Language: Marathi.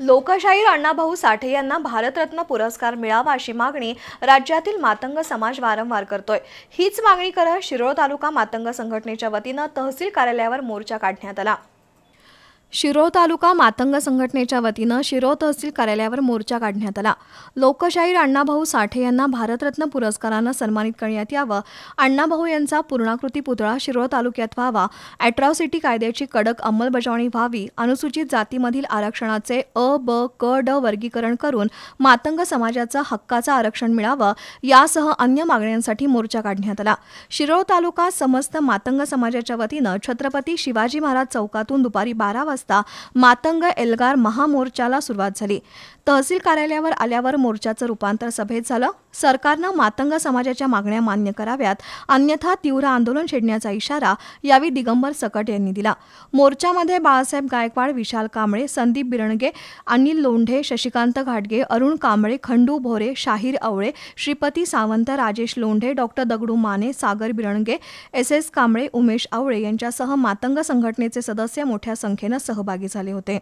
लोकशाहीर अण्णाभाऊ साठे यांना भारतरत्न पुरस्कार मिळावा अशी मागणी राज्यातील मातंग समाज वारंवार करतोय हीच मागणी करत शिरोळ तालुका मातंग संघटनेच्या वतीनं तहसील कार्यालयावर मोर्चा काढण्यात आला शिरोळ तालुका मातंग संघटनेच्या वतीनं शिरोळ तहसील कार्यालयावर मोर्चा काढण्यात आला लोकशाहीर अण्णाभाऊ साठे यांना भारतरत्न पुरस्कारानं सन्मानित करण्यात यावं अण्णाभाऊ यांचा पूर्णाकृती पुतळा शिरोळ तालुक्यात व्हावा अॅट्रॉसिटी कायद्याची कडक अंमलबजावणी व्हावी अनुसूचित जातीमधील आरक्षणाचे अ ब क ड वर्गीकरण करून मातंग समाजाचं हक्काचं आरक्षण मिळावं यासह अन्य मागण्यांसाठी मोर्चा काढण्यात आला शिरोळ तालुका समस्त मातंग समाजाच्या वतीनं छत्रपती शिवाजी महाराज चौकातून दुपारी बारा वाजता वाजता मातंग एल्गार महामोर्चाला सुरुवात झाली तहसील कार्यालयावर आल्यावर मोर्चाचं रूपांतर सभेत झालं सरकारनं मातंग समाजाच्या मागण्या मान्य कराव्यात अन्यथा तीव्र आंदोलन छेडण्याचा इशारा यावेळी दिगंबर सकट यांनी दिला मोर्चामध्ये बाळासाहेब गायकवाड विशाल कांबळे संदीप बिरणगे अनिल लोंढे शशिकांत घाटगे Arun Kamble Khandu Bhore Shahir Awale Shripati Sawant Rajesh Londhe doctor Dagdu Mane Sagar Birnage S S Kamble Umesh Awale यांच्यासह मातंग संघटनेचे सदस्य मोठ्या संख्येनं सहभागी झाले होते